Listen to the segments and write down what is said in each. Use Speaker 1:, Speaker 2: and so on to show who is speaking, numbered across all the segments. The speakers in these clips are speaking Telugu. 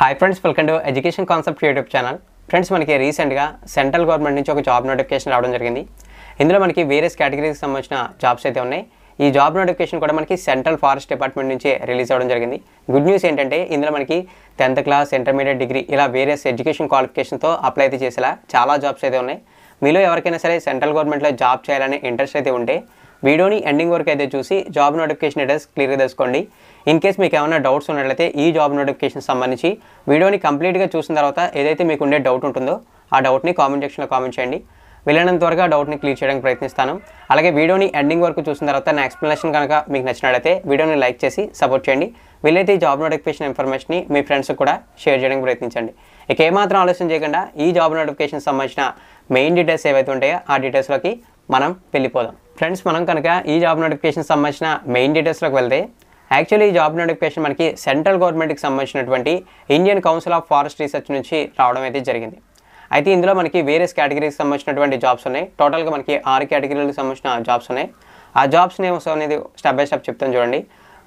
Speaker 1: hi friends welcome to education concept YouTube channel friends మనకి రీసెంట్గా సెంట్రల్ గవర్నమెంట్ నుంచి ఒక జాబ్ నోటిఫికేషన్ రావడం జరిగింది ఇందులో మనకి వేరియస్ కేటగిరీకి సంబంధించిన జాబ్స్ అయితే ఉన్నాయి ఈ జాబ్ నోటిఫికేషన్ కూడా మనకి సెంట్రల్ ఫారెస్ట్ డిపార్ట్మెంట్ నుంచి రిలీజ్ అవ్వడం జరిగింది గుడ్ న్యూస్ ఏంటంటే ఇందులో మనకి టెన్త్ క్లాస్ ఇంటర్మీడియట్ డిగ్రీ ఇలా వేరియస్ ఎడ్యుకేషన్ క్వాలిఫికేషన్తో అప్లై అయితే చేసేలా చాలా జాబ్స్ అయితే ఉన్నాయి మీలో ఎవరికైనా సరే సెంట్రల్ గవర్నమెంట్లో జాబ్ చేయాలనే ఇంట్రెస్ట్ అయితే ఉంటే వీడియోని ఎండింగ్ వరకు అయితే చూసి జాబ్ నోటిఫికేషన్ డీటెయిల్స్ క్లియర్గా తెలుసుకోండి ఇన్ కేస్ మీకు ఏమైనా డౌట్స్ ఉన్నట్లయితే ఈ జాబ్ నోటిఫికేషన్ సంబంధించి వీడియోని కంప్లీట్గా చూసిన తర్వాత ఏదైతే మీకు ఉండే డౌట్ ఉంటుందో ఆ డౌట్ని కామెంట్ సెక్షన్లో కామెంట్ చేయండి వెళ్ళినంత వరకు ఆ డౌట్ని క్లియర్ చేయడానికి ప్రయత్నిస్తాను అలాగే వీడియోని ఎండింగ్ వరకు చూసిన తర్వాత నా ఎక్స్ప్లెనేషన్ కనుక మీకు నచ్చినట్లయితే వీడియోని లైక్ చేసి సపోర్ట్ చేయండి వీలైతే ఈ జాబ్ నోటిఫికేషన్ ఇన్ఫర్మేషన్ని మీ ఫ్రెండ్స్ కూడా షేర్ చేయడానికి ప్రయత్నించండి ఇక ఏమాత్రం ఆలోచన చేయకుండా ఈ జాబ్ నోటిఫికేషన్ సంబంధించిన మెయిన్ డీటెయిల్స్ ఏవైతే ఉంటాయో ఆ డీటెయిల్స్లోకి మనం వెళ్ళిపోదాం ఫ్రెండ్స్ మనం కనుక ఈ జాబ్ నోటిఫికేషన్ సంబంధించిన మెయిన్ డీటెయిల్స్లోకి వెళ్తే యాక్చువల్లీ ఈ జాబ్ నోటిఫికేషన్ మనకి సెంట్రల్ గవర్నమెంట్కి సంబంధించినటువంటి Indian Council of Forest Research నుంచి రావడం అయితే జరిగింది అయితే ఇందులో మనకి వేరియస్ కేటగిరీకి సంబంధించినటువంటి జాబ్స్ ఉన్నాయి టోటల్గా మనకి ఆరు కేటగిరీలకు సంబంధించిన జాబ్స్ ఉన్నాయి ఆ జాబ్స్ నేమ్స్ అనేది స్టెప్ బై స్టెప్ చెప్తాను చూడండి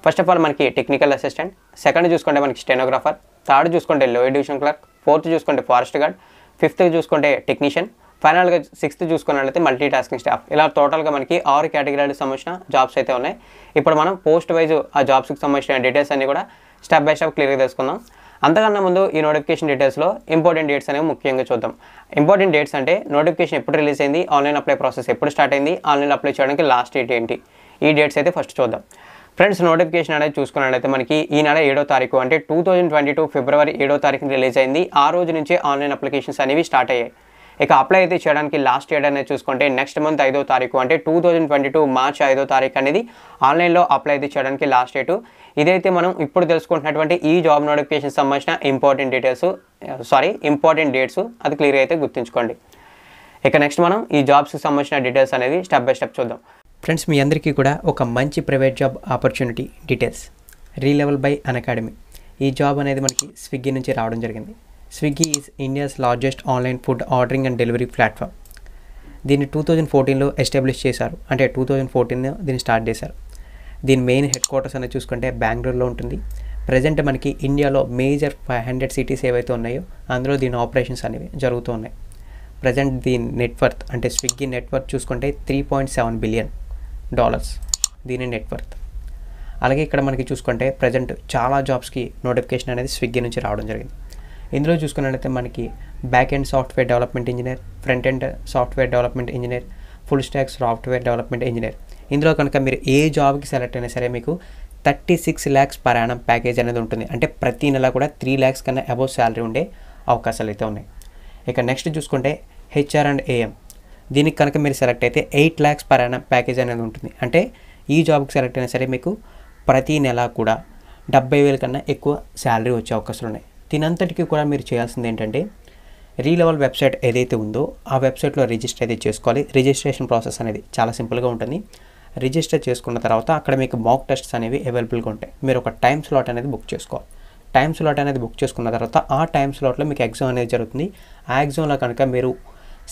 Speaker 1: ఫస్ట్ ఆఫ్ ఆల్ మనకి టెక్నికల్ అసిస్టెంట్ సెకండ్ చూసుకుంటే మనకి స్టెనోగ్రాఫర్ థర్డ్ చూసుకుంటే లోయర్ డివిజన్ క్లర్క్ ఫోర్త్ చూసుకుంటే ఫారెస్ట్ గార్డ్ ఫిఫ్త్ చూసుకుంటే టెక్నీషియన్ ఫైనల్గా సిక్స్త్ చూసుకున్నట్లయితే మల్టీ టాస్కింగ్ స్టాఫ్ ఇలా టోటల్గా మనకి ఆరు కేటగిరీలకు సంబంధించిన జాబ్స్ అయితే ఉన్నాయి ఇప్పుడు మనం పోస్ట్ వైజ్ ఆ జాబ్స్కి సంబంధించిన డీటెయిల్స్ అన్నీ కూడా స్టెప్ బై స్టెప్ క్లియర్గా తెలుసుకుందాం అంతకన్నా ముందు ఈ నోటిఫికేషన్ డీటెయిల్స్లో ఇంపార్టెంట్ డేట్స్ అనేవి ముఖ్యంగా చూద్దాం ఇంపార్టెంట్ డేట్స్ అంటే నోటిఫికేషన్ ఎప్పుడు రిలీజ్ అయింది ఆన్లైన్ అప్లై ప్రాసెస్ ఎప్పుడు స్టార్ట్ అయింది ఆన్లైన్ అప్లై చేయడానికి లాస్ట్ డేట్ ఏంటి ఈ డేట్స్ అయితే ఫస్ట్ చూద్దాం ఫ్రెండ్స్ నోటిఫికేషన్ అనేది చూసుకున్నట్లయితే మనకి ఈ నెల ఏడో తారీఖు అంటే టూ థౌజండ్ ట్వంటీ టూ ఫిబ్రవరి ఏడో తారీఖుని రిలీజ్ అయింది ఆ రోజు నుంచే ఆన్లైన్ అప్లికేషన్స్ అనేవి స్టార్ట్ అయ్యాయి ఇక అప్లై అయితే చేయడానికి లాస్ట్ డేట్ అనేది చూసుకుంటే నెక్స్ట్ మంత్ ఐదో తారీఖు అంటే two thousand twenty two March ఐదో తారీఖు అనేది ఆన్లైన్లో అప్లై అయితే చేయడానికి లాస్ట్ డేటు ఇదైతే మనం ఇప్పుడు తెలుసుకుంటున్నటువంటి ఈ జాబ్ నోటిఫికేషన్ సంబంధించిన important details sorry important dates అది క్లియర్ అయితే గుర్తుంచుకోండి ఇక నెక్స్ట్ మనం ఈ జాబ్స్కి సంబంధించిన డీటెయిల్స్ అనేది స్టెప్ బై స్టెప్ చూద్దాం ఫ్రెండ్స్ మీ అందరికీ కూడా ఒక మంచి private job opportunity details Relevel by Unacademy ఈ జాబ్ అనేది మనకి స్విగ్గీ నుంచి రావడం జరిగింది Swiggy is India's largest online food ordering and delivery platform దీన్ని టూ థౌజండ్ ఫోర్టీన్లో ఎస్టాబ్లిష్ చేశారు అంటే టూ థౌజండ్ ఫోర్టీన్ దీన్ని స్టార్ట్ చేశారు దీని మెయిన్ హెడ్ క్వార్టర్స్ అనేది చూసుకుంటే బెంగళూరులో ఉంటుంది ప్రజెంట్ మనకి ఇండియాలో మేజర్ ఫైవ్ హండ్రెడ్ సిటీస్ ఏవైతే ఉన్నాయో అందులో దీని ఆపరేషన్స్ అనేవి జరుగుతూ ఉన్నాయి ప్రజెంట్ దీని నెట్వర్త్ అంటే స్విగ్గీ నెట్వర్క్ చూసుకుంటే three point seven billion dollars దీని నెట్వర్త్ అలాగే ఇక్కడ మనకి చూసుకుంటే ప్రజెంట్ చాలా జాబ్స్కి నోటిఫికేషన్ అనేది స్విగ్గీ నుంచి రావడం జరిగింది ఇందులో చూసుకున్నట్లయితే మనకి back end software development engineer front end software development engineer full stack software development engineer ఇందులో కనుక మీరు ఏ జాబ్కి సెలెక్ట్ అయినా సరే మీకు thirty six lakhs per annum package అనేది ఉంటుంది అంటే ప్రతి నెల కూడా త్రీ ల్యాక్స్ కన్నా అబౌవ్ శాలరీ ఉండే అవకాశాలు అయితే ఉన్నాయి ఇక నెక్స్ట్ చూసుకుంటే హెచ్ఆర్ అండ్ ఏఎం దీనికి కనుక మీరు సెలెక్ట్ అయితే eight lakhs per annum package అనేది ఉంటుంది అంటే ఈ జాబ్కి సెలెక్ట్ అయినా సరే మీకు ప్రతి నెల కూడా డెబ్బై వేల కన్నా ఎక్కువ శాలరీ వచ్చే అవకాశాలు ఉన్నాయి దీనంతటికీ కూడా మీరు చేయాల్సింది ఏంటంటే లెవెల్ వెబ్సైట్ ఏదైతే ఉందో ఆ వెబ్సైట్లో రిజిస్టర్ అయితే చేసుకోవాలి రిజిస్ట్రేషన్ ప్రాసెస్ అనేది చాలా సింపుల్గా ఉంటుంది రిజిస్టర్ చేసుకున్న తర్వాత అక్కడ మీకు మాక్ టెస్ట్స్ అనేవి అవైలబుల్గా ఉంటాయి మీరు ఒక టైం స్లాట్ అనేది బుక్ చేసుకోవాలి టైం స్లాట్ అనేది బుక్ చేసుకున్న తర్వాత ఆ టైం స్లాట్లో మీకు ఎగ్జామ్ అనేది జరుగుతుంది ఆ ఎగ్జామ్లో కనుక మీరు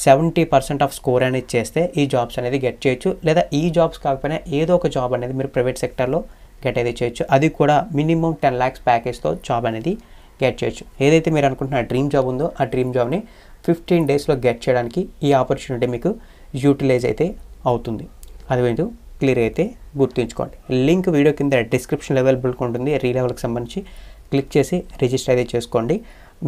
Speaker 1: సెవెంటీ పర్సెంట్ ఆఫ్ స్కోర్ అనేది చేస్తే ఈ జాబ్స్ అనేది గెట్ చేయొచ్చు లేదా ఈ జాబ్స్ కాకపోయినా ఏదో ఒక జాబ్ అనేది మీరు ప్రైవేట్ సెక్టర్లో గెట్ అయితే చేయొచ్చు అది కూడా మినిమం టెన్ ల్యాక్స్ ప్యాకేజ్తో జాబ్ అనేది గెట్ చేయొచ్చు ఏదైతే మీరు అనుకుంటున్న డ్రీమ్ జాబ్ ఉందో ఆ డ్రీమ్ జాబ్ని ఫిఫ్టీన్ డేస్లో గెట్ చేయడానికి ఈ ఆపర్చునిటీ మీకు యూటిలైజ్ అయితే అవుతుంది అది మీరు క్లియర్ అయితే గుర్తుంచుకోండి లింక్ వీడియో కింద డిస్క్రిప్షన్లో అవైలబుల్గా ఉంటుంది రీ లెవెల్కి సంబంధించి క్లిక్ చేసి రిజిస్టర్ అయితే చేసుకోండి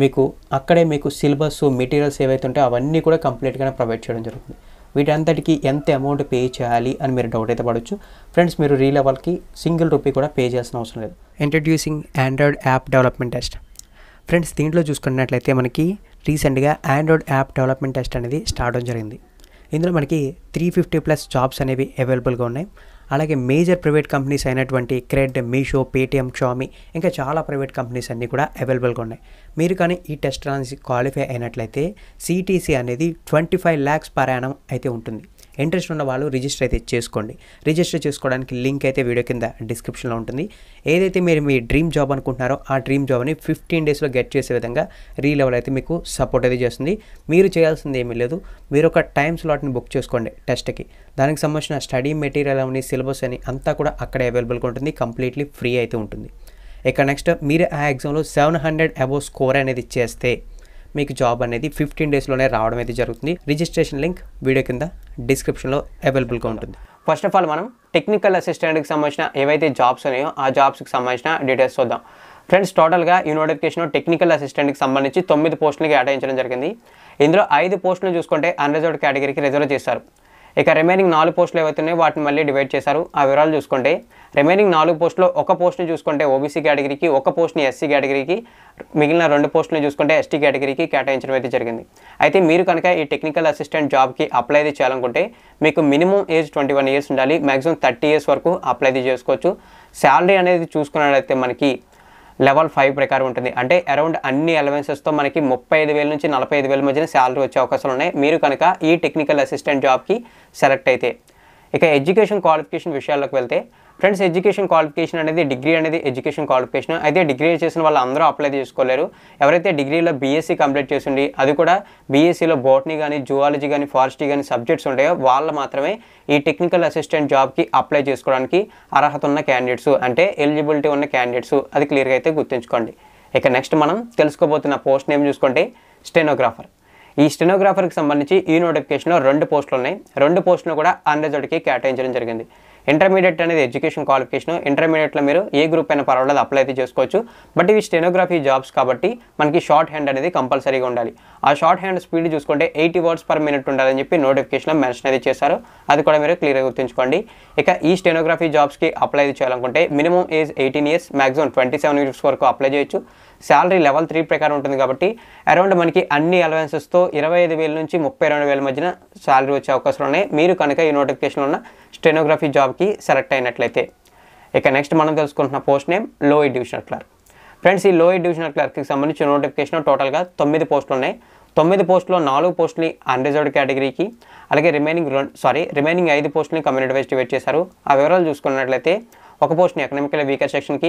Speaker 1: మీకు అక్కడే మీకు సిలబస్ మెటీరియల్స్ ఏవైతే ఉంటాయో అవన్నీ కూడా కంప్లీట్గానే ప్రొవైడ్ చేయడం జరుగుతుంది వీటంతటికి ఎంత అమౌంట్ పే చేయాలి అని మీరు డౌట్ అయితే పడవచ్చు ఫ్రెండ్స్ మీరు రీ లెవెల్కి సింగిల్ రూపీ కూడా పే చేయాల్సిన అవసరం లేదు introducing android app development test friends దీంట్లో చూసుకున్నట్లయితే మనకి రీసెంట్గా ఆండ్రాయిడ్ యాప్ డెవలప్మెంట్ టెస్ట్ అనేది స్టార్ట్ అవ్వడం జరిగింది ఇందులో మనకి త్రీ ఫిఫ్టీ ప్లస్ జాబ్స్ అనేవి అవైలబుల్గా ఉన్నాయి అలాగే మేజర్ ప్రైవేట్ కంపెనీస్ అయినటువంటి క్రెడ్ మీషో పేటిఎం క్షామి ఇంకా చాలా ప్రైవేట్ కంపెనీస్ అన్నీ కూడా అవైలబుల్గా ఉన్నాయి మీరు కానీ ఈ టెస్ట్ క్వాలిఫై అయినట్లయితే సిటీసీ అనేది ట్వంటీ ఫైవ్ ల్యాక్స్ పర్యాణం అయితే ఉంటుంది ఇంట్రెస్ట్ ఉన్న వాళ్ళు రిజిస్టర్ అయితే చేసుకోండి రిజిస్టర్ చేసుకోవడానికి లింక్ అయితే వీడియో కింద డిస్క్రిప్షన్లో ఉంటుంది ఏదైతే మీరు మీ డ్రీమ్ జాబ్ అనుకుంటున్నారో ఆ డ్రీమ్ జాబ్ని ఫిఫ్టీన్ డేస్లో గెట్ చేసే విధంగా రీలెవల్ అయితే మీకు సపోర్ట్ అయితే చేస్తుంది మీరు చేయాల్సింది ఏమీ లేదు మీరు ఒక టైం స్లాట్ని బుక్ చేసుకోండి టెస్ట్కి దానికి సంబంధించిన స్టడీ మెటీరియల్ అని సిలబస్ అని అంతా కూడా అక్కడే అవైలబుల్గా ఉంటుంది కంప్లీట్లీ ఫ్రీ అయితే ఉంటుంది ఇక నెక్స్ట్ మీరు ఆ ఎగ్జామ్లో సెవెన్ హండ్రెడ్ అబోవ్ స్కోర్ అనేది చేస్తే మీకు జాబ్ అనేది ఫిఫ్టీన్ డేస్లోనే రావడం అయితే జరుగుతుంది రిజిస్ట్రేషన్ లింక్ వీడియో కింద డిస్క్రిప్షన్లో అవైలబుల్గా ఉంటుంది ఫస్ట్ ఆఫ్ ఆల్ మనం టెక్నికల్ అసిస్టెంట్కి సంబంధించిన ఏవైతే జాబ్స్ ఉన్నాయో ఆ జాబ్స్కి సంబంధించిన డీటెయిల్స్ చూద్దాం ఫ్రెండ్స్ టోటల్గా ఈ నోటిఫికేషన్ టెక్నికల్ అసిస్టెంట్కి సంబంధించి తొమ్మిది పోస్టులకి కేటాయించడం జరిగింది ఇందులో ఐదు పోస్టులు చూసుకుంటే అన్రిజర్వ్డ్ కేటగిరీకి రిజర్వ్ చేస్తారు ఇక రిమైనింగ్ నాలుగు పోస్టులు ఏవైతే ఉన్నాయో వాటిని మళ్ళీ డివైడ్ చేశారు ఆ వివరాలు చూసుకుంటే రిమైనింగ్ నాలుగు పోస్టులో ఒక పోస్ట్ని చూసుకుంటే ఓబీసీ కేటగిరీకి ఒక పోస్ట్ని ఎస్సీ కేటగిరీకి మిగిలిన రెండు పోస్టులు చూసుకుంటే ఎస్టీ కేటగిరీకి కేటాయించడం అయితే జరిగింది అయితే మీరు కనుక ఈ టెక్నికల్ అసిస్టెంట్ జాబ్కి అప్లై అయితే చేయాలనుకుంటే మీకు minimum age twenty one years ఉండాలి మ్యాక్సిమం థర్టీ ఇయర్స్ వరకు అప్లై చేసుకోవచ్చు శాలరీ అనేది చూసుకున్నట్లయితే మనకి లెవెల్ ఫైవ్ ప్రకారం ఉంటుంది అంటే అరౌండ్ అన్ని అలవెన్సెస్తో మనకి ముప్పై ఐదు వేల నుంచి నలభై ఐదు వేల మధ్యన శాలరీ వచ్చే అవకాశాలు ఉన్నాయి మీరు కనుక ఈ టెక్నికల్ అసిస్టెంట్ జాబ్కి సెలెక్ట్ అయితే ఇక ఎడ్యుకేషన్ క్వాలిఫికేషన్ విషయాల్లోకి వెళ్తే ఫ్రెండ్స్ ఎడ్యుకేషన్ క్వాలిఫికేషన్ అనేది డిగ్రీ అనేది ఎడ్యుకేషన్ క్వాలిఫికేషన్ అయితే డిగ్రీ చేసిన వాళ్ళు అందరూ అప్లై చేసుకోలేరు ఎవరైతే డిగ్రీలో బీఎస్సీ కంప్లీట్ చేసింది అది కూడా బీఎస్సీలో బోటనీ కానీ జువాలజీ కానీ ఫారెస్ట్రీ కానీ సబ్జెక్ట్స్ ఉంటాయో వాళ్ళు మాత్రమే ఈ టెక్నికల్ అసిస్టెంట్ జాబ్కి అప్లై చేసుకోవడానికి అర్హత ఉన్న క్యాండిడేట్స్ అంటే ఎలిజిబిలిటీ ఉన్న క్యాండిడేట్స్ అది క్లియర్గా అయితే గుర్తుంచుకోండి ఇక నెక్స్ట్ మనం తెలుసుకోబోతున్న పోస్ట్ నేమ్ చూసుకుంటే స్టెనోగ్రాఫర్ ఈ స్టెనోగ్రాఫర్కి సంబంధించి ఈ నోటిఫికేషన్లో రెండు పోస్టులు ఉన్నాయి రెండు పోస్టులు కూడా అన్ రిజల్ట్కి కేటాయించడం జరిగింది ఇంటర్మీడియట్ అనేది ఎడ్యుకేషన్ క్వాలిఫికేషన్ ఇంటర్మీడియట్లో మీరు ఏ గ్రూప్ అయినా పర్వాలేదు అప్లై అయితే చేసుకోవచ్చు బట్ ఇవి స్టెనోగ్రఫీ జాబ్స్ కాబట్టి మనకి షార్ట్ హ్యాండ్ అనేది కంపల్సరీగా ఉండాలి ఆ షార్ట్ హ్యాండ్ స్పీడ్ చూసుకుంటే ఎయిటీ వర్డ్స్ పర్ మినిట్ ఉండాలని చెప్పి నోటిఫికేషన్లో మెన్షన్ అయితే చేశారు అది కూడా మీరు క్లియర్గా గుర్తుంచుకోండి ఇక ఈ స్టెనోగ్రఫీ జాబ్స్కి అప్లై చేయాలనుకుంటే minimum age eighteen years maximum twenty seven years వరకు అప్లై చేయొచ్చు శాలరీ లెవెల్ త్రీ ప్రకారం ఉంటుంది కాబట్టి అరౌండ్ మనకి అన్ని అలవెన్సెస్తో ఇరవై ఐదు వేల నుంచి ముప్పై రెండు వేల మధ్యన శాలరీ వచ్చే అవకాశాలు ఉన్నాయి మీరు కనుక ఈ నోటిఫికేషన్ ఉన్న స్టెనోగ్రఫీ జాబ్కి సెలెక్ట్ అయినట్లయితే ఇక నెక్స్ట్ మనం తెలుసుకుంటున్న post name lower divisional clerk friends ఈ లో డివిజనల్ క్లర్క్కి సంబంధించిన నోటిఫికేషన్ టోటల్గా తొమ్మిది పోస్టులు ఉన్నాయి తొమ్మిది పోస్టులో నాలుగు పోస్టుని అన్రిజర్వ్డ్ కేటగిరీకి అలాగే రిమైనింగ్ సారీ రిమైనింగ్ ఐదు పోస్టుని కమ్యూనిటీ వైజ్ డివైడ్ చేశారు ఆ వివరాలు చూసుకున్నట్లయితే ఒక పోస్ట్ని ఎకనామికల్ వీకర్ సెక్షన్కి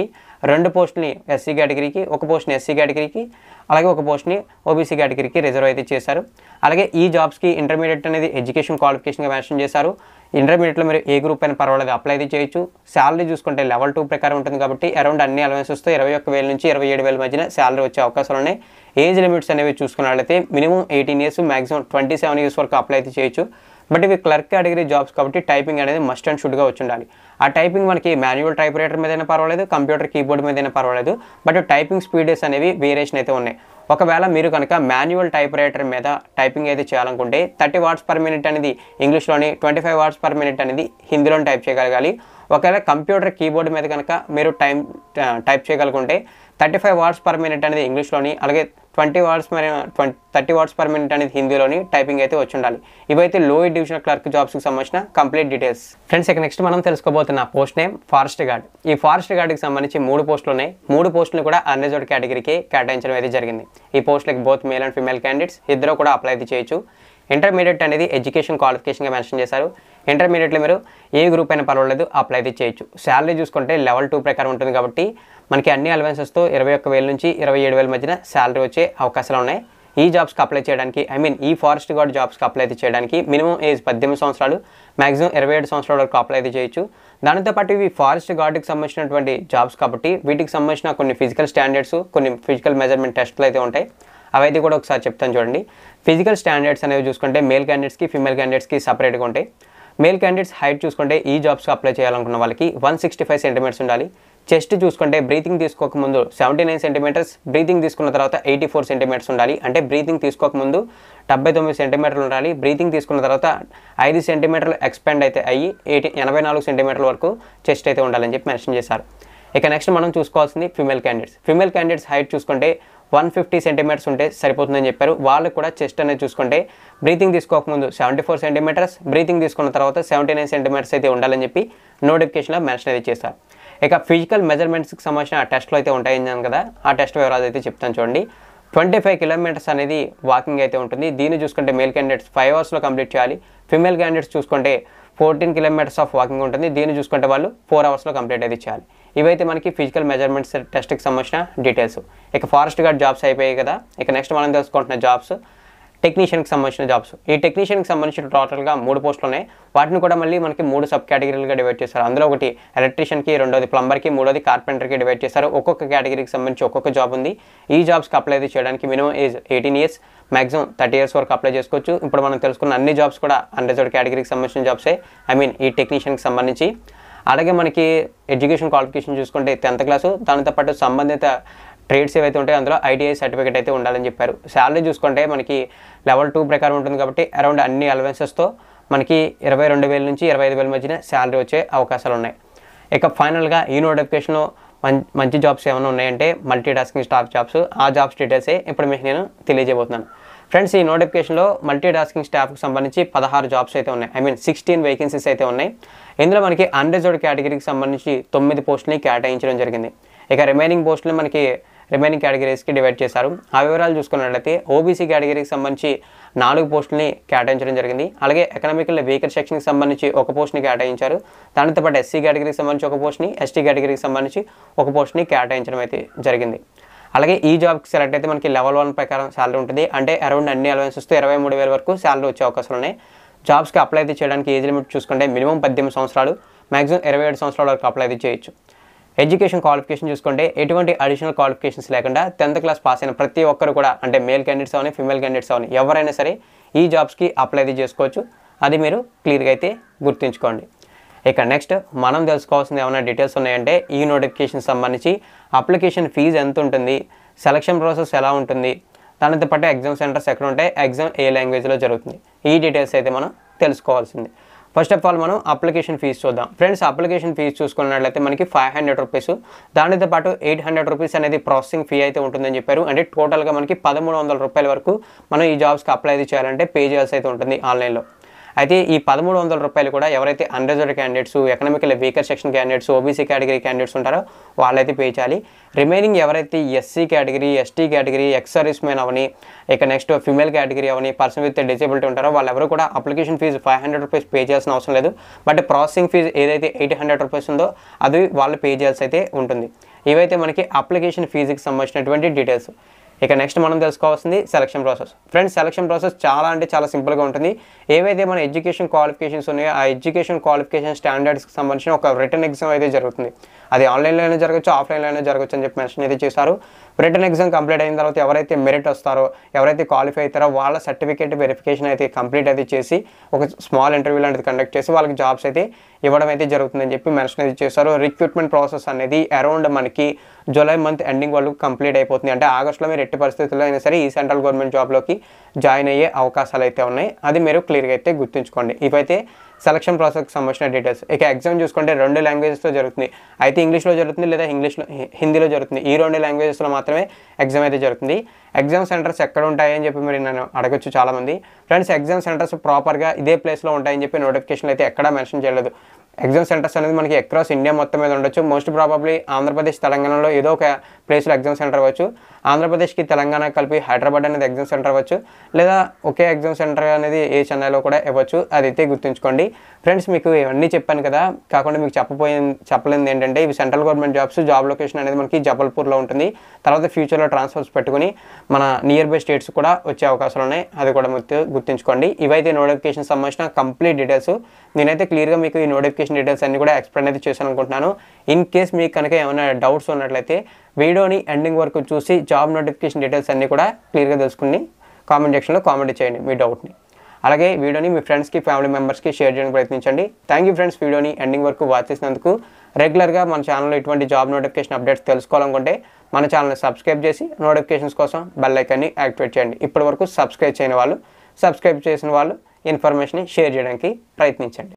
Speaker 1: రెండు పోస్ట్ని ఎస్సీ కేటగిరీకి ఒక పోస్ట్ని ఎస్సీ కేటగిరీకి అలాగే ఒక పోస్ట్ని ఓబీసీ కేటగిరీకి రిజర్వ్ అయితే చేశారు అలాగే ఈ జాబ్స్కి ఇంటర్మీడియట్ అనేది ఎడ్యుకేషన్ క్వాలిఫికేషన్గా మెన్షన్ చేశారు ఇంటర్మీడియట్లో మీరు ఏ గ్రూప్ అయినా పర్వాలేదు అప్లై అయితే చేయొచ్చు శాలరీ చూసుకుంటే లెవెల్ టూ ప్రకారం ఉంటుంది కాబట్టి అరౌండ్ అన్ని అలవెన్సెస్తో ఇరవై ఒక్క వేల నుంచి ఇరవై ఏడు వేల మధ్యన శాలరీ వచ్చే అవకాశాలు ఉన్నాయి ఏజ్ లిమిట్స్ అనేవి చూసుకున్నట్లయితే minimum eighteen years maximum twenty seven years వరకు అప్లై అయితే చేయొచ్చు బట్ ఇవి క్లర్క్ కేటగిరీ జాబ్స్ కాబట్టి టైపింగ్ అనేది మస్ట్ అండ్ షుడ్గా ఉండాలి ఆ టైపింగ్ మనకి మాన్యువల్ టైప్ రైటర్ మీదైనా పర్వాలేదు కంప్యూటర్ కీబోర్డ్ మీదైనా పర్వాలేదు బట్ టైపింగ్ స్పీడెస్ అనేవి వేరియేషన్ అయితే ఉన్నాయి ఒకవేళ మీరు కనుక మాన్యువల్ టైప్ రైటర్ మీద టైపింగ్ అయితే చేయాలనుకుంటే థర్టీ వాట్స్ పర్ మినిట్ అనేది ఇంగ్లీష్లోని twenty five words per minute అనేది హిందీలో టైప్ చేయగలగాలి ఒకవేళ కంప్యూటర్ కీబోర్డ్ మీద కనుక మీరు టైం టైప్ చేయగలుగుంటే thirty five words per minute అనేది ఇంగ్లీష్లోని అలాగే ట్వంటీ వాట్స్ మరి థర్టీ వర్డ్స్ పర్ మినిట్ అనేది హిందీలోని టైపింగ్ అయితే వచ్చి ఉండాలి ఇవైతే లోయర్ డివిజనల్ క్లర్క్ జాబ్స్కి సంబంధించిన కంప్లీట్ డీటెయిల్స్ ఫ్రెండ్స్ ఇక నెక్స్ట్ మనం తెలుసుకోబోతున్న పోస్ట్ నేమ్ ఫారెస్ట్ గార్డ్ ఈ ఫారెస్ట్ గార్డ్కి సంబంధించి మూడు పోస్టులు ఉన్నాయి మూడు పోస్టులు కూడా అన్రిజర్వ్డ్ కేటగిరీకి కేటాయించడం అయితే జరిగింది ఈ పోస్టులకి both male and female candidates ఇద్దరు కూడా అప్లై అయితే చేయొచ్చు ఇంటర్మీడియట్ అనేది ఎడ్యుకేషన్ క్వాలిఫికేషన్గా మెన్షన్ చేశారు ఇంటర్మీడియట్లో మీరు ఏ గ్రూప్ అయినా పర్వాలేదు అప్లై అయితే చేయొచ్చు శాలరీ చూసుకుంటే లెవెల్ టూ ప్రకారం ఉంటుంది కాబట్టి మనకి అన్ని అలవెన్సెస్తో ఇరవై ఒక్క వేల నుంచి ఇరవై ఏడు వేల మధ్యన శాలరీ వచ్చే అవకాశాలు ఉన్నాయి ఈ జాబ్స్కి అప్లై చేయడానికి ఐ మీన్ ఈ ఫారెస్ట్ గార్డ్ జాబ్స్కి అప్లై అయితే చేయడానికి మినిమం ఏజ్ పద్దెనిమిది సంవత్సరాలు మాక్సిమం ఇరవై ఏడు సంవత్సరాల వరకు అప్లై అయితే చేయొచ్చు దానితో పాటు ఇవి ఫారెస్ట్ గార్డ్కి సంబంధించినటువంటి జాబ్స్ కాబట్టి వీటికి సంబంధించిన కొన్ని ఫిజికల్ స్టాండర్డ్స్ కొన్ని ఫిజికల్ మెజర్మెంట్ టెస్ట్లు అయితే ఉంటాయి అవైతే కూడా ఒకసారి చెప్తాను చూడండి ఫిజికల్ స్టాండర్డ్స్ అనేవి చూసుకుంటే మేల్ క్యాండిడేట్స్కి ఫీమేల్ క్యాండిడేట్స్కి సపరేట్గా ఉంటాయి మేల్ క్యాండిడేట్స్ హైట్ చూసుకుంటే ఈ జాబ్స్కి అప్లై చేయాలనుకున్న వాళ్ళకి వన్ సిక్స్టీ ఫైవ్ సెంటీమీటర్స్ ఉండాలి చెస్ట్ చూసుకుంటే బ్రీతింగ్ తీసుకోకముందు సెవెంటీ నైన్ సెంటీమీటర్స్ బ్రీతింగ్ తీసుకున్న తర్వాత ఎయిటీ ఫోర్ సెంటీమీటర్స్ ఉండాలి అంటే బ్రీతింగ్ తీసుకోకముందు డెబ్బై తొమ్మిది సెంటీమీటర్లు ఉండాలి బ్రీతింగ్ తీసుకున్న తర్వాత ఐదు సెంటీమీటర్లు ఎక్స్పెండ్ అయితే అయ్యి ఎయిటీ ఎనభై నాలుగు సెంటీమీటర్ల వరకు చెస్ట్ అయితే ఉండాలని చెప్పి మెన్షన్ చేశారు ఇక నెక్స్ట్ మనం చూసుకోవాల్సింది female candidates female candidates height చూసుకుంటే వన్ ఫిఫ్టీ సెంటీమీటర్స్ ఉంటే సరిపోతుందని చెప్పారు వాళ్ళు కూడా చెస్ట్ అనేది చూసుకుంటే బ్రీతింగ్ తీసుకోకముందు సెవెంటీ ఫోర్ సెంటీమీటర్స్ బ్రీతింగ్ తీసుకున్న తర్వాత సెవెంటీ నైన్ సెంటీమీటర్స్ అయితే ఉండాలని చెప్పి నోటిఫికేషన్లో మెన్షన్ అయితే చేస్తారు ఇక ఫిజికల్ మెజర్మెంట్స్కి సంబంధించిన టెస్ట్లు అయితే ఉంటాయని కదా ఆ టెస్ట్ వివరాలు అయితే చెప్తాను చూడండి ట్వంటీ ఫైవ్ కిలోమీటర్స్ అనేది వాకింగ్ అయితే ఉంటుంది దీన్ని చూసుకుంటే మేల్ క్యాండిడేట్స్ ఫైవ్ అవర్స్లో కంప్లీట్ చేయాలి ఫిమేల్ క్యాండిడేట్స్ చూసుకుంటే ఫోర్టీన్ కిలోమీటర్స్ ఆఫ్ వాకింగ్ ఉంటుంది దీన్ని చూసుకుంటే వాళ్ళు ఫోర్ అవర్స్లో కంప్లీట్ అయితే చేయాలి ఇవైతే మనకి ఫిజికల్ మెజర్మెంట్స్ టెస్ట్కి సంబంధించిన డీటెయిల్స్ ఇక ఫారెస్ట్ గార్డ్ జాబ్స్ అయిపోయాయి కదా ఇక నెక్స్ట్ మనం తెలుసుకుంటున్న జాబ్స్ టెక్నీషియన్కి సంబంధించిన జాబ్స్ ఈ టెక్నీషియన్కి సంబంధించిన టోటల్గా మూడు పోస్టులు ఉన్నాయి వాటిని కూడా మళ్ళీ మనకి మూడు సబ్ కేటగిరీలుగా డివైడ్ చేస్తారు అందులో ఒకటి ఎలక్ట్రీషియన్కి రెండోది ప్లంబర్కి మూడోది కార్పెంటర్కి డివైడ్ చేస్తారు ఒక్కొక్క కేటగిరీకి సంబంధించి ఒక్కొక్క జాబ్ ఉంది ఈ జాబ్స్కి అప్లై చేయడానికి minimum age eighteen years maximum thirty years వరకు అప్లై చేసుకోవచ్చు ఇప్పుడు మనం తెలుసుకున్న అన్ని జాబ్స్ కూడా అన్రిజర్వ్ కేటగిరీకి సంబంధించిన జాబ్సే ఐ మీన్ ఈ టెక్నీషియన్కి సంబంధించి అలాగే మనకి ఎడ్యుకేషన్ క్వాలిఫికేషన్ చూసుకుంటే టెన్త్ క్లాసు దానితో పాటు సంబంధిత ట్రేడ్స్ ఏవైతే ఉంటాయో అందులో ఐటీఐ సర్టిఫికేట్ అయితే ఉండాలని చెప్పారు శాలరీ చూసుకుంటే మనకి లెవెల్ టూ ప్రకారం ఉంటుంది కాబట్టి అరౌండ్ అన్ని అలవెన్సెస్తో మనకి ఇరవై రెండు వేల నుంచి ఇరవై ఐదు వేల మధ్యన శాలరీ వచ్చే అవకాశాలు ఉన్నాయి ఇక ఫైనల్గా ఈ నోటిఫికేషన్లో మంచి జాబ్స్ ఏమైనా ఉన్నాయంటే మల్టీ టాస్కింగ్ స్టాఫ్ జాబ్స్ ఆ జాబ్స్ డీటెయిల్సే ఇప్పుడు మీకు నేను తెలియజేయబోతున్నాను ఫ్రెండ్స్ ఈ నోటిఫికేషన్లో మల్టీ టాస్కింగ్ స్టాఫ్కి సంబంధించి పదహారు జాబ్స్ అయితే ఉన్నాయి ఐ మీన్ సిక్స్టీన్ వేకెన్సీస్ అయితే ఉన్నాయి ఇందులో మనకి అన్రిజర్వ్డ్ కేటగిరీకి సంబంధించి తొమ్మిది పోస్టులని కేటాయించడం జరిగింది ఇక రిమైనింగ్ పోస్టులు మనకి రిమైనింగ్ కేటగిరీస్కి డివైడ్ చేశారు ఆ వివరాలు చూసుకున్నట్లయితే ఓబీసీ కేటగిరీకి సంబంధించి నాలుగు పోస్టుల్ని కేటాయించడం జరిగింది అలాగే ఎకనామికల్ వీకర్ సెక్షన్కి సంబంధించి ఒక పోస్ట్ని కేటాయించారు దానితో పాటు ఎస్సీ కేటగిరీకి సంబంధించి ఒక పోస్ట్ని ఎస్టీ కేటగిరీకి సంబంధించి ఒక పోస్ట్ని కేటాయించడం అయితే జరిగింది అలాగే ఈ జాబ్కి సెలెక్ట్ అయితే మనకి లెవెల్ వన్ ప్రకారం శాలరీ ఉంటుంది అంటే అరౌండ్ అన్ని అలవెన్స్ వస్తే ఇరవై మూడు వేల వరకు శాలరీ వచ్చే అవకాశాలు ఉన్నాయి జాబ్స్కి అప్లై అయితే చేయడానికి ఏజ్ లిమిట్ చూసుకుంటే మినిమం పద్దెనిమిది సంవత్సరాలు మ్యాక్సిమం ఇరవై ఏడు సంవత్సరాల వరకు అప్లై అయితే చేయొచ్చు ఎడ్యుకేషన్ క్వాలిఫికేషన్ చూసుకుంటే ఎటువంటి అడిషనల్ క్వాలిఫికేషన్స్ లేకుండా టెన్త్ క్లాస్ పాస్ అయిన ప్రతి ఒక్కరు కూడా అంటే మేల్ క్యాండిడేట్స్ అవని ఫిమేల్ క్యాండిడేట్స్ అవని ఎవరైనా సరే ఈ జాబ్స్కి అప్లై చేసుకోవచ్చు అది మీరు క్లియర్గా అయితే గుర్తుంచుకోండి ఇక నెక్స్ట్ మనం తెలుసుకోవాల్సిన ఏమైనా డీటెయిల్స్ ఉన్నాయంటే ఈ నోటిఫికేషన్ సంబంధించి అప్లికేషన్ ఫీజు ఎంత ఉంటుంది సెలక్షన్ ప్రాసెస్ ఎలా ఉంటుంది దానితో పాటు ఎగ్జామ్ సెంటర్స్ ఎక్కడ ఉంటాయి ఎగ్జామ్ ఏ లాంగ్వేజ్లో జరుగుతుంది ఈ డీటెయిల్స్ అయితే మనం తెలుసుకోవాల్సింది ఫస్ట్ ఆఫ్ ఆల్ మనం అప్లికేషన్ ఫీజు చూద్దాం ఫ్రెండ్స్ అప్లికేషన్ ఫీజు చూసుకున్నట్లయితే మనకి ఫైవ్ హండ్రెడ్ రూపీస్ దానితో పాటు ఎయిట్ హండ్రెడ్ రూపీస్ అనేది ప్రాసెసింగ్ ఫీ అయితే ఉంటుందని చెప్పారు అంటే టోటల్గా మనకి పదమూడు వందల రూపాయల వరకు మనం ఈ జాబ్స్కి అప్లై చేయాలంటే పే చేయాల్సి అయితే ఉంటుంది ఆన్లైన్లో అయితే ఈ పదమూడు వందల రూపాయలు కూడా ఎవరైతే unreserved candidates economical weaker section candidates OBC category candidates ఉంటారో వాళ్ళైతే పే చేయాలి రిమైనింగ్ ఎవరైతే SC category ST category ex service men అవని ఇక నెక్స్ట్ ఫిమేల్ కేటగిరీ అవని పర్సన్ విత్ డిసేబిలిటీ ఉంటారో వాళ్ళు కూడా application fees five hundred rupees pay చేయాల్సిన అవసరం లేదు బట్ ప్రాసెసింగ్ ఫీజు ఏదైతే ఎయిట్ హండ్రెడ్ రూపీస్ ఉందో అది వాళ్ళు పే చేయాల్సి అయితే ఉంటుంది ఇవైతే మనకి అప్లికేషన్ ఫీజుకి సంబంధించినటువంటి డీటెయిల్స్ ఇక నెక్స్ట్ మనం తెలుసుకోవాల్సింది selection process friends selection process చాలా అంటే చాలా సింపుల్గా ఉంటుంది ఏవైతే మన ఎడ్యుకేషన్ క్వాలిఫికేషన్స్ ఉన్నాయో ఆ ఎడ్యుకేషన్ క్వాలిఫికేషన్ స్టాండర్డ్స్కి సంబంధించిన ఒక రిటర్న్ ఎగ్జామ్ అయితే జరుగుతుంది అది ఆన్లైన్లో అయినా జరగచ్చు ఆఫ్లైన్లో అయినా జరగచ్చు అని చెప్పి మెన్షన్ అయితే చేశారు రిటర్న్ ఎగ్జామ్ కంప్లీట్ అయిన తర్వాత ఎవరైతే మెరిట్ వస్తారో ఎవరైతే క్వాలిఫై అవుతారో వాళ్ళ సర్టిఫికేట్ వెరిఫికేషన్ అయితే కంప్లీట్ అయితే చేసి ఒక స్మాల్ ఇంటర్వ్యూ లాంటిది కండక్ట్ చేసి వాళ్ళకి జాబ్స్ అయితే ఇవ్వడం అయితే జరుగుతుందని చెప్పి మెన్షన్ అయితే చేస్తారు రిక్రూట్మెంట్ ప్రాసెస్ అనేది అరౌండ్ మనకి జూలై మంత్ ఎండింగ్ వాళ్ళు కంప్లీట్ అయిపోతుంది అంటే ఆగస్టులో మీరు ఎట్టి పరిస్థితుల్లో అయినా సరే ఈ సెంట్రల్ గవర్నమెంట్ జాబ్లోకి జాయిన్ అయ్యే అవకాశాలు అయితే ఉన్నాయి అది మీరు క్లియర్గా అయితే గుర్తుంచుకోండి ఇవైతే సెలక్షన్ ప్రాసెస్కి సంబంధించిన డీటెయిల్స్ ఇక ఎగ్జామ్ చూసుకుంటే రెండు లాంగ్వేజెస్లో జరుగుతుంది అయితే ఇంగ్లీష్లో జరుగుతుంది లేదా ఇంగ్లీష్లో హిందీలో జరుగుతుంది ఈ రెండు లాంగ్వేజెస్లో మాత్రమే ఎగ్జామ్ అయితే జరుగుతుంది ఎగ్జామ్ సెంటర్స్ ఎక్కడ ఉంటాయని చెప్పి మీరు నన్ను అడగచ్చు చాలామంది ఫ్రెండ్స్ ఎగ్జామ్ సెంటర్స్ ప్రాపర్గా ఇదే ప్లేస్లో ఉంటాయని చెప్పి నోటిఫికేషన్ అయితే ఎక్కడా మెన్షన్ చేయలేదు ఎగ్జామ్ సెంటర్స్ అనేది మనకి అక్రాస్ ఇండియా మొత్తం మీద ఉండొచ్చు మోస్ట్ ప్రాబబ్లీ ఆంధ్రప్రదేశ్ తెలంగాణలో ఏదో ఒక ప్లేస్లో ఎగ్జామ్ సెంటర్ అవ్వచ్చు ఆంధ్రప్రదేశ్కి తెలంగాణ కలిపి హైదరాబాద్ అనేది ఎగ్జామ్ సెంటర్ అవ్వచ్చు లేదా ఒకే ఎగ్జామ్ సెంటర్ అనేది ఏ చెన్నైలో కూడా ఇవ్వచ్చు అదైతే గుర్తుంచుకోండి ఫ్రెండ్స్ మీకు ఇవన్నీ చెప్పాను కదా కాకుండా మీకు చెప్పబోయింది చెప్పలేదు ఏంటంటే ఇవి central government jobs job location అనేది మనకి జబల్పూర్లో ఉంటుంది తర్వాత ఫ్యూచర్లో ట్రాన్స్ఫర్స్ పెట్టుకుని మన నియర్ బై స్టేట్స్ కూడా వచ్చే అవకాశాలు ఉన్నాయి అది కూడా మీకు గుర్తుంచుకోండి ఇవైతే నోటిఫికేషన్ సంబంధించిన కంప్లీట్ డీటెయిల్స్ నేనైతే క్లియర్గా మీకు ఈ నోటిఫికేషన్ డీటెయిల్స్ అన్ని కూడా ఎక్స్ప్లెయిన్ అయితే చేశాను అనుకుంటున్నాను ఇన్ కేస్ మీకు కనుక ఏమైనా డౌట్స్ ఉన్నట్లయితే వీడియోని ఎండింగ్ వరకు చూసి జాబ్ నోటిఫికేషన్ డీటెయిల్స్ అన్నీ కూడా క్లియర్గా తెలుసుకుని కామెంట్ సెక్షన్లో కామెంట్ చేయండి మీ డౌట్ని అలాగే వీడియోని మీ ఫ్రెండ్స్కి ఫ్యామిలీ మెంబర్స్కి షేర్ చేయడానికి ప్రయత్నించండి థ్యాంక్ యూ ఫ్రెండ్స్ వీడియోని ఎండింగ్ వరకు వాచ్ చేసినందుకు రెగ్యులర్గా మన ఛానల్లో ఇటువంటి జాబ్ నోటిఫికేషన్ అప్డేట్స్ తెలుసుకోవాలనుకుంటే మన ఛానల్ని సబ్స్క్రైబ్ చేసి నోటిఫికేషన్స్ కోసం బెల్లైకాన్ని యాక్టివేట్ చేయండి ఇప్పటివరకు సబ్స్క్రైబ్ చేయని వాళ్ళు సబ్స్క్రైబ్ చేసిన వాళ్ళు ఇన్ఫర్మేషన్ని షేర్ చేయడానికి ప్రయత్నించండి